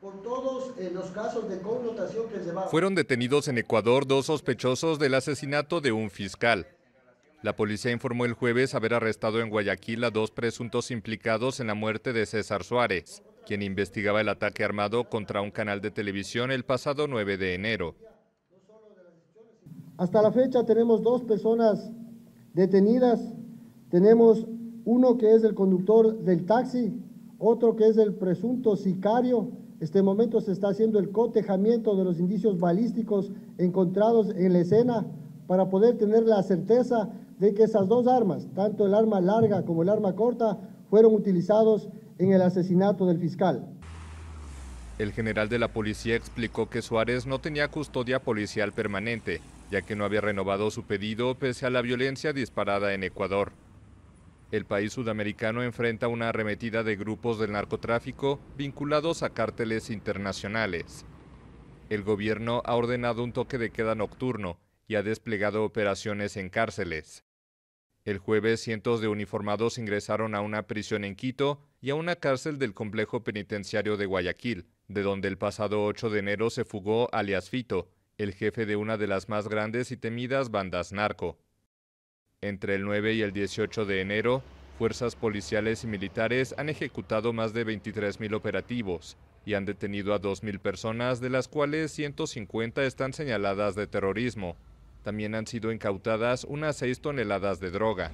Por todos eh, los casos de connotación que Fueron detenidos en Ecuador dos sospechosos del asesinato de un fiscal. La policía informó el jueves haber arrestado en Guayaquil a dos presuntos implicados en la muerte de César Suárez, quien investigaba el ataque armado contra un canal de televisión el pasado 9 de enero. Hasta la fecha tenemos dos personas detenidas. Tenemos uno que es el conductor del taxi, otro que es el presunto sicario este momento se está haciendo el cotejamiento de los indicios balísticos encontrados en la escena para poder tener la certeza de que esas dos armas, tanto el arma larga como el arma corta, fueron utilizados en el asesinato del fiscal. El general de la policía explicó que Suárez no tenía custodia policial permanente, ya que no había renovado su pedido pese a la violencia disparada en Ecuador el país sudamericano enfrenta una arremetida de grupos del narcotráfico vinculados a cárteles internacionales. El gobierno ha ordenado un toque de queda nocturno y ha desplegado operaciones en cárceles. El jueves cientos de uniformados ingresaron a una prisión en Quito y a una cárcel del complejo penitenciario de Guayaquil, de donde el pasado 8 de enero se fugó alias Fito, el jefe de una de las más grandes y temidas bandas narco. Entre el 9 y el 18 de enero, fuerzas policiales y militares han ejecutado más de 23.000 operativos y han detenido a 2.000 personas, de las cuales 150 están señaladas de terrorismo. También han sido incautadas unas 6 toneladas de droga.